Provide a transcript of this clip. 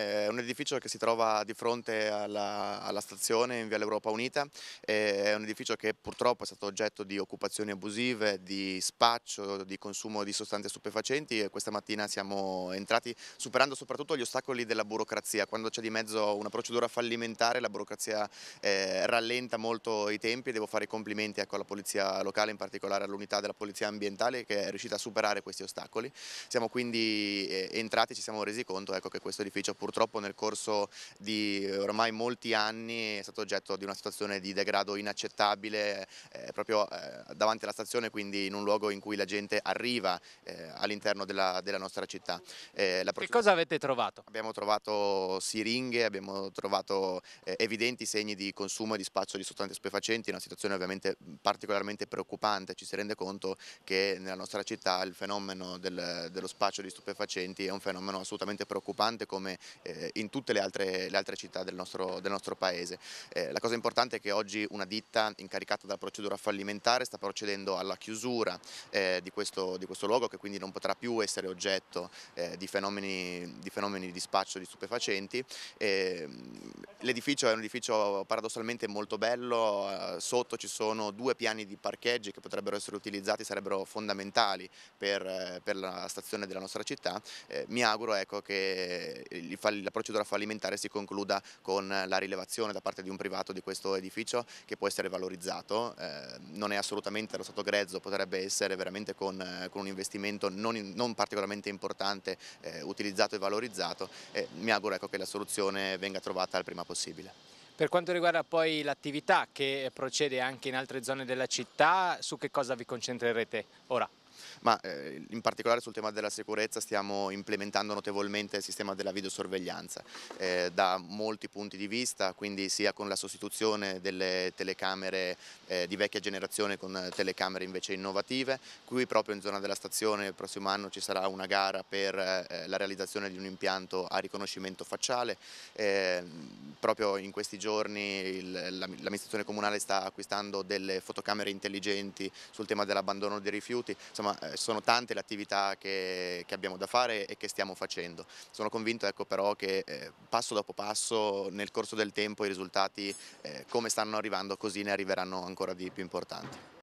È un edificio che si trova di fronte alla, alla stazione in Via l'Europa Unita, è un edificio che purtroppo è stato oggetto di occupazioni abusive, di spaccio, di consumo di sostanze stupefacenti e questa mattina siamo entrati superando soprattutto gli ostacoli della burocrazia. Quando c'è di mezzo una procedura fallimentare la burocrazia eh, rallenta molto i tempi e devo fare i complimenti ecco, alla polizia locale, in particolare all'unità della polizia ambientale che è riuscita a superare questi ostacoli. Siamo quindi eh, entrati e ci siamo resi conto ecco, che questo edificio purtroppo purtroppo nel corso di ormai molti anni è stato oggetto di una situazione di degrado inaccettabile eh, proprio eh, davanti alla stazione, quindi in un luogo in cui la gente arriva eh, all'interno della, della, nostra città. Prossima... Eh, che cosa avete trovato? Abbiamo trovato siringhe, abbiamo trovato eh, evidenti segni di consumo e di spaccio di sostanze stupefacenti, una situazione ovviamente particolarmente preoccupante, ci si rende conto che nella nostra città il fenomeno del, dello spaccio di stupefacenti è un fenomeno assolutamente preoccupante come eh, in tutte le altre, le altre città del nostro, del nostro paese. Eh, la cosa importante è che oggi una ditta incaricata dalla procedura fallimentare sta procedendo alla chiusura eh, di questo, di, questo, luogo che quindi non potrà più essere oggetto eh, di fenomeni, di, fenomeni, di spaccio di stupefacenti ehm, L'edificio è un edificio paradossalmente molto bello, eh, sotto ci sono due piani di parcheggi che potrebbero essere utilizzati, sarebbero fondamentali per, eh, per la stazione della nostra città. Eh, mi auguro ecco, che il, la procedura fallimentare si concluda con la rilevazione da parte di un privato di questo edificio che può essere valorizzato, eh, non è assolutamente allo stato grezzo, potrebbe essere veramente con, eh, con un investimento non, non particolarmente importante eh, utilizzato e valorizzato. mi auguro ecco, che la soluzione venga trovata al prima possibile possibile. Per quanto riguarda poi l'attività che procede anche in altre zone della città, su che cosa vi concentrerete ora? ma eh, in particolare sul tema della sicurezza stiamo implementando notevolmente il sistema della videosorveglianza eh, da molti punti di vista, quindi sia con la sostituzione delle telecamere eh, di vecchia generazione con telecamere invece innovative, qui proprio in zona della stazione il prossimo anno ci sarà una gara per eh, la realizzazione di un impianto a riconoscimento facciale, ehm, proprio in questi giorni l'amministrazione comunale sta acquistando delle fotocamere intelligenti sul tema dell'abbandono dei rifiuti, insomma eh, sono tante le attività che, che, abbiamo da fare e che stiamo facendo. Sono convinto ecco, però che eh, passo dopo passo nel corso del tempo i risultati eh, come stanno arrivando così ne arriveranno ancora di più importanti.